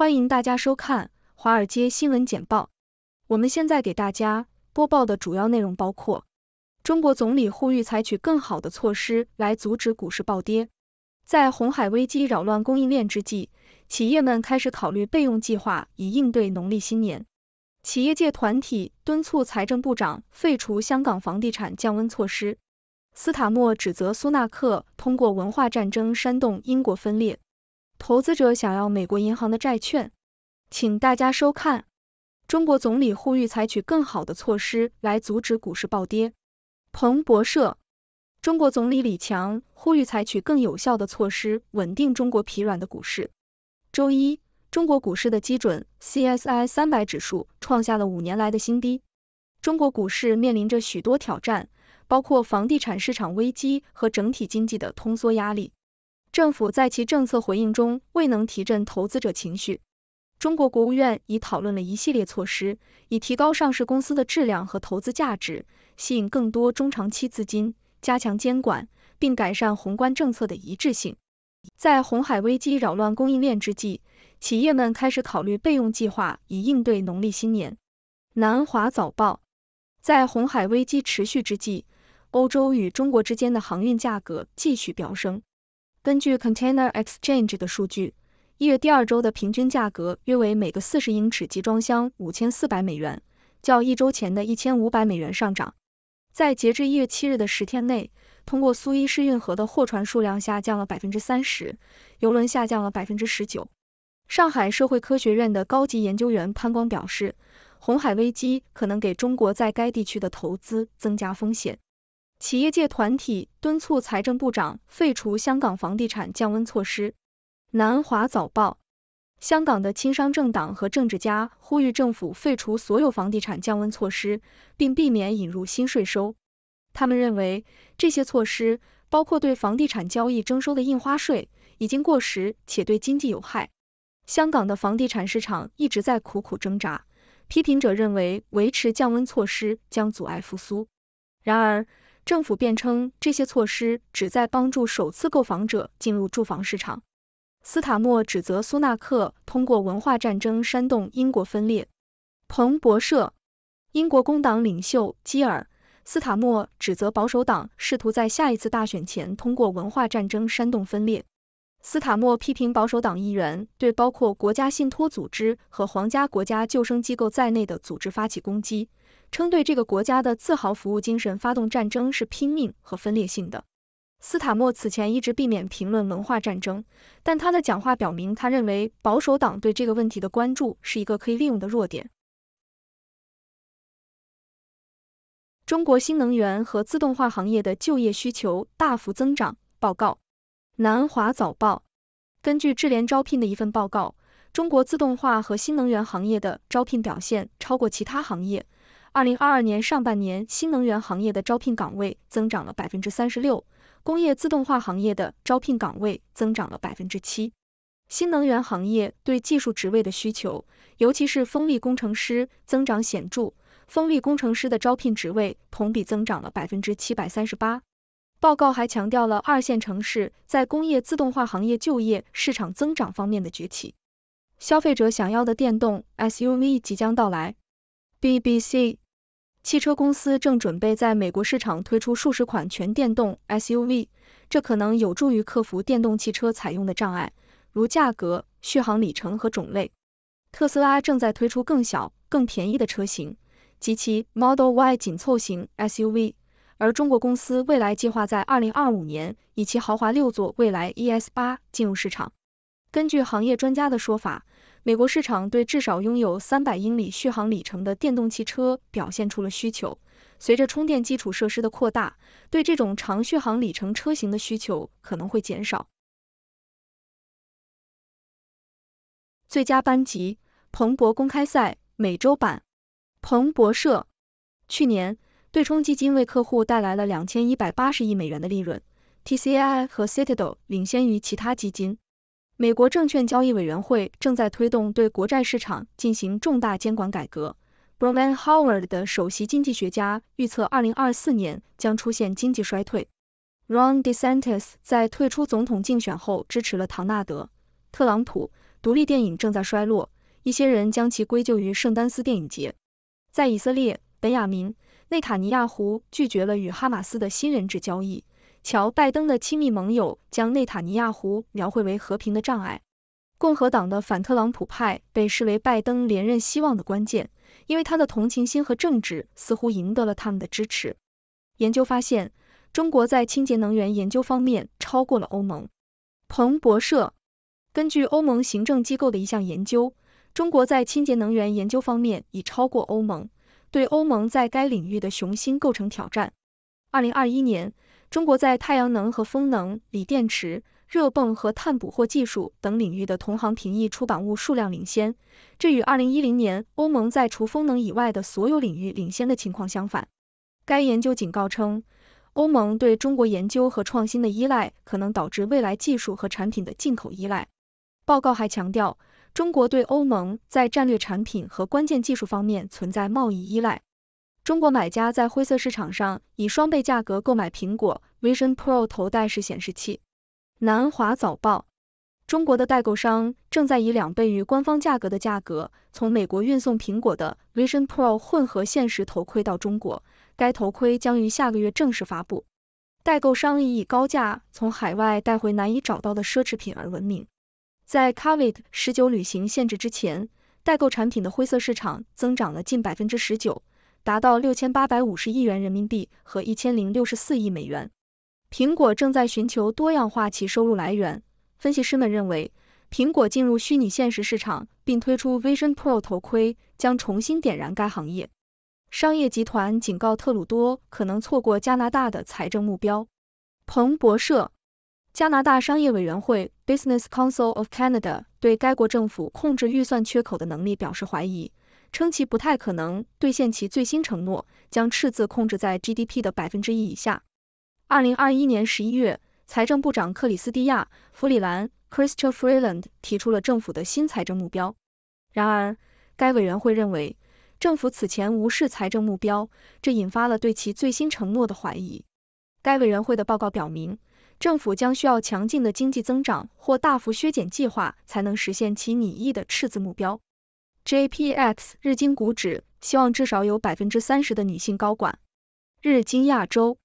欢迎大家收看《华尔街新闻简报》。我们现在给大家播报的主要内容包括：中国总理呼吁采取更好的措施来阻止股市暴跌；在红海危机扰乱供应链之际，企业们开始考虑备用计划以应对农历新年；企业界团体敦促财政部长废除香港房地产降温措施；斯塔默指责苏纳克通过文化战争煽动英国分裂。投资者想要美国银行的债券，请大家收看。中国总理呼吁采取更好的措施来阻止股市暴跌。彭博社，中国总理李强呼吁采取更有效的措施稳定中国疲软的股市。周一，中国股市的基准 C S I 三百指数创下了五年来的新低。中国股市面临着许多挑战，包括房地产市场危机和整体经济的通缩压力。政府在其政策回应中未能提振投资者情绪。中国国务院已讨论了一系列措施，以提高上市公司的质量和投资价值，吸引更多中长期资金，加强监管，并改善宏观政策的一致性。在红海危机扰乱供应链之际，企业们开始考虑备用计划以应对农历新年。南华早报在红海危机持续之际，欧洲与中国之间的航运价格继续飙升。根据 Container Exchange 的数据，一月第二周的平均价格约为每个四十英尺集装箱五千四百美元，较一周前的一千五百美元上涨。在截至一月七日的十天内，通过苏伊士运河的货船数量下降了百分之三十，游轮下降了百分之十九。上海社会科学院的高级研究员潘光表示，红海危机可能给中国在该地区的投资增加风险。企业界团体敦促财政部长废除香港房地产降温措施。南华早报：香港的亲商政党和政治家呼吁政府废除所有房地产降温措施，并避免引入新税收。他们认为，这些措施包括对房地产交易征收的印花税，已经过时且对经济有害。香港的房地产市场一直在苦苦挣扎，批评者认为维持降温措施将阻碍复苏。然而，政府辩称，这些措施旨在帮助首次购房者进入住房市场。斯塔默指责苏纳克通过文化战争煽动英国分裂。彭博社，英国工党领袖基尔·斯塔默指责保守党试图在下一次大选前通过文化战争煽动分裂。斯塔默批评保守党议员对包括国家信托组织和皇家国家救生机构在内的组织发起攻击。称对这个国家的自豪服务精神发动战争是拼命和分裂性的。斯塔默此前一直避免评论文化战争，但他的讲话表明他认为保守党对这个问题的关注是一个可以利用的弱点。中国新能源和自动化行业的就业需求大幅增长。报告：南华早报。根据智联招聘的一份报告，中国自动化和新能源行业的招聘表现超过其他行业。二零二二年上半年，新能源行业的招聘岗位增长了百分之三十六，工业自动化行业的招聘岗位增长了百分之七。新能源行业对技术职位的需求，尤其是风力工程师，增长显著。风力工程师的招聘职位同比增长了百分之七百三十八。报告还强调了二线城市在工业自动化行业就业市场增长方面的崛起。消费者想要的电动 SUV 即将到来。BBC。汽车公司正准备在美国市场推出数十款全电动 SUV，这可能有助于克服电动汽车采用的障碍，如价格、续航里程和种类。特斯拉正在推出更小、更便宜的车型及其 Model Y 紧凑型 SUV，而中国公司未来计划在二零二五年以其豪华六座未来 ES 八进入市场。根据行业专家的说法。美国市场对至少拥有三百英里续航里程的电动汽车表现出了需求。随着充电基础设施的扩大，对这种长续航里程车型的需求可能会减少。最佳班级：彭博公开赛美洲版。彭博社。去年，对冲基金为客户带来了两千一百八十亿美元的利润。TCI 和 Citadel 领先于其他基金。美国证券交易委员会正在推动对国债市场进行重大监管改革。b r o m a n Howard 的首席经济学家预测，二零二四年将出现经济衰退。Ron DeSantis 在退出总统竞选后支持了唐纳德·特朗普。独立电影正在衰落，一些人将其归咎于圣丹斯电影节。在以色列，本雅明·内塔尼亚胡拒绝了与哈马斯的新人质交易。乔·拜登的亲密盟友将内塔尼亚胡描绘为和平的障碍。共和党的反特朗普派被视为拜登连任希望的关键，因为他的同情心和政治似乎赢得了他们的支持。研究发现，中国在清洁能源研究方面超过了欧盟。彭博社根据欧盟行政机构的一项研究，中国在清洁能源研究方面已超过欧盟，对欧盟在该领域的雄心构成挑战。二零二一年。中国在太阳能和风能、锂电池、热泵和碳捕获技术等领域的同行评议出版物数量领先，这与二零一零年欧盟在除风能以外的所有领域领先的情况相反。该研究警告称，欧盟对中国研究和创新的依赖可能导致未来技术和产品的进口依赖。报告还强调，中国对欧盟在战略产品和关键技术方面存在贸易依赖。中国买家在灰色市场上以双倍价格购买苹果 Vision Pro 头戴式显示器。南华早报：中国的代购商正在以两倍于官方价格的价格，从美国运送苹果的 Vision Pro 混合现实头盔到中国。该头盔将于下个月正式发布。代购商以以高价从海外带回难以找到的奢侈品而闻名。在 Covid 十九旅行限制之前，代购产品的灰色市场增长了近百分之十九。达到六千八百五十亿元人民币和一千零六十四亿美元。苹果正在寻求多样化其收入来源。分析师们认为，苹果进入虚拟现实市场并推出 Vision Pro 头盔将重新点燃该行业。商业集团警告特鲁多可能错过加拿大的财政目标。彭博社，加拿大商业委员会 Business Council of Canada 对该国政府控制预算缺口的能力表示怀疑。称其不太可能兑现其最新承诺，将赤字控制在 GDP 的百分之一以下。二零二一年十一月，财政部长克里斯蒂亚·弗里兰 c h r i s t o Freeland） 提出了政府的新财政目标。然而，该委员会认为政府此前无视财政目标，这引发了对其最新承诺的怀疑。该委员会的报告表明，政府将需要强劲的经济增长或大幅削减计划才能实现其拟议的赤字目标。J.P.X 日经股指希望至少有百分之三十的女性高管。日经亚洲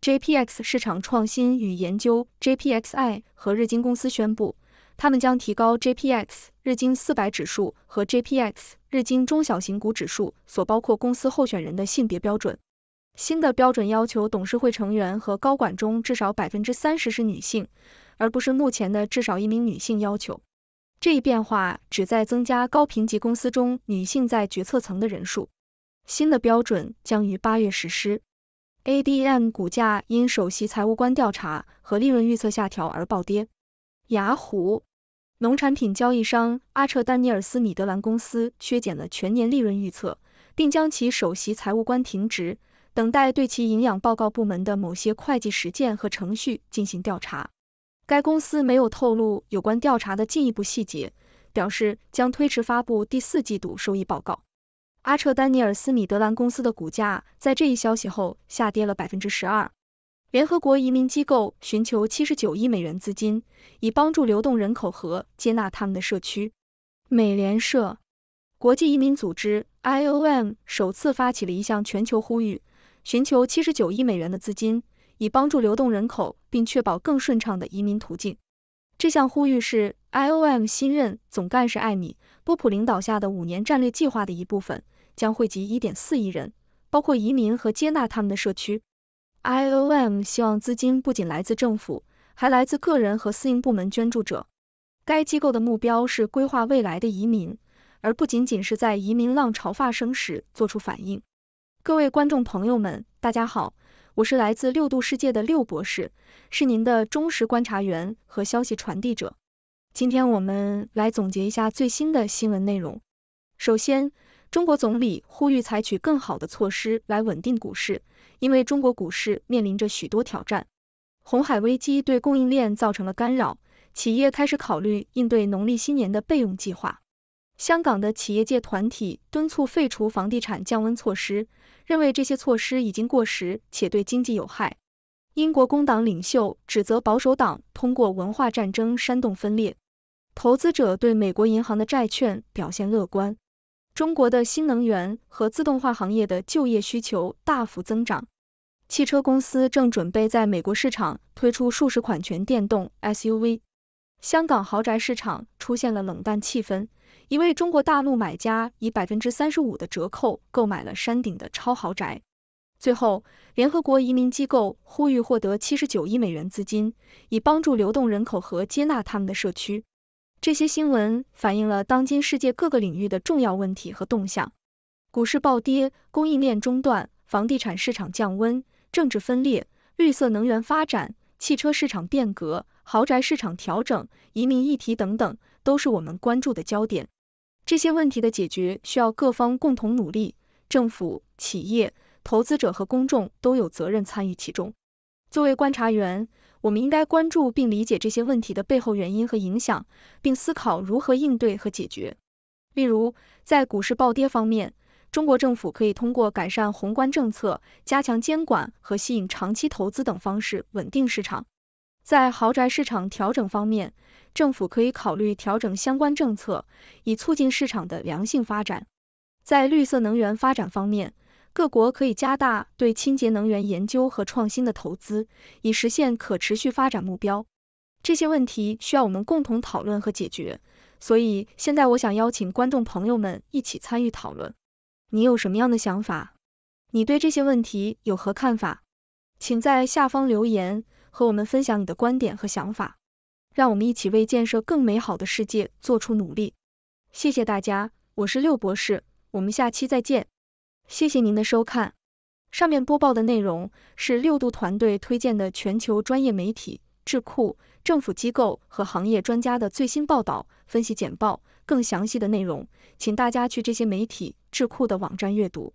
J.P.X 市场创新与研究 J.P.XI 和日经公司宣布，他们将提高 J.P.X 日经四百指数和 J.P.X 日经中小型股指数所包括公司候选人的性别标准。新的标准要求董事会成员和高管中至少百分之三十是女性，而不是目前的至少一名女性要求。这一变化旨在增加高评级公司中女性在决策层的人数。新的标准将于八月实施。ADM 股价因首席财务官调查和利润预测下调而暴跌。雅虎农产品交易商阿彻丹尼尔斯米德兰公司削减了全年利润预测，并将其首席财务官停职，等待对其营养报告部门的某些会计实践和程序进行调查。该公司没有透露有关调查的进一步细节，表示将推迟发布第四季度收益报告。阿彻丹尼尔斯米德兰公司的股价在这一消息后下跌了百分之十二。联合国移民机构寻求七十九亿美元资金，以帮助流动人口和接纳他们的社区。美联社，国际移民组织 （IOM） 首次发起了一项全球呼吁，寻求七十九亿美元的资金。以帮助流动人口，并确保更顺畅的移民途径。这项呼吁是 IOM 新任总干事艾米·波普领导下的五年战略计划的一部分，将惠及1.4亿人，包括移民和接纳他们的社区。IOM 希望资金不仅来自政府，还来自个人和私营部门捐助者。该机构的目标是规划未来的移民，而不仅仅是在移民浪潮发生时做出反应。各位观众朋友们，大家好。我是来自六度世界的六博士，是您的忠实观察员和消息传递者。今天我们来总结一下最新的新闻内容。首先，中国总理呼吁采取更好的措施来稳定股市，因为中国股市面临着许多挑战。红海危机对供应链造成了干扰，企业开始考虑应对农历新年的备用计划。香港的企业界团体敦促废除房地产降温措施，认为这些措施已经过时且对经济有害。英国工党领袖指责保守党通过文化战争煽动分裂。投资者对美国银行的债券表现乐观。中国的新能源和自动化行业的就业需求大幅增长。汽车公司正准备在美国市场推出数十款全电动 SUV。香港豪宅市场出现了冷淡气氛。一位中国大陆买家以百分之三十五的折扣购买了山顶的超豪宅。最后，联合国移民机构呼吁获得七十九亿美元资金，以帮助流动人口和接纳他们的社区。这些新闻反映了当今世界各个领域的重要问题和动向：股市暴跌、供应链中断、房地产市场降温、政治分裂、绿色能源发展、汽车市场变革、豪宅市场调整、移民议题等等，都是我们关注的焦点。这些问题的解决需要各方共同努力，政府、企业、投资者和公众都有责任参与其中。作为观察员，我们应该关注并理解这些问题的背后原因和影响，并思考如何应对和解决。例如，在股市暴跌方面，中国政府可以通过改善宏观政策、加强监管和吸引长期投资等方式稳定市场。在豪宅市场调整方面，政府可以考虑调整相关政策，以促进市场的良性发展。在绿色能源发展方面，各国可以加大对清洁能源研究和创新的投资，以实现可持续发展目标。这些问题需要我们共同讨论和解决。所以，现在我想邀请观众朋友们一起参与讨论。你有什么样的想法？你对这些问题有何看法？请在下方留言。和我们分享你的观点和想法，让我们一起为建设更美好的世界做出努力。谢谢大家，我是六博士，我们下期再见。谢谢您的收看，上面播报的内容是六度团队推荐的全球专业媒体、智库、政府机构和行业专家的最新报道、分析简报。更详细的内容，请大家去这些媒体、智库的网站阅读。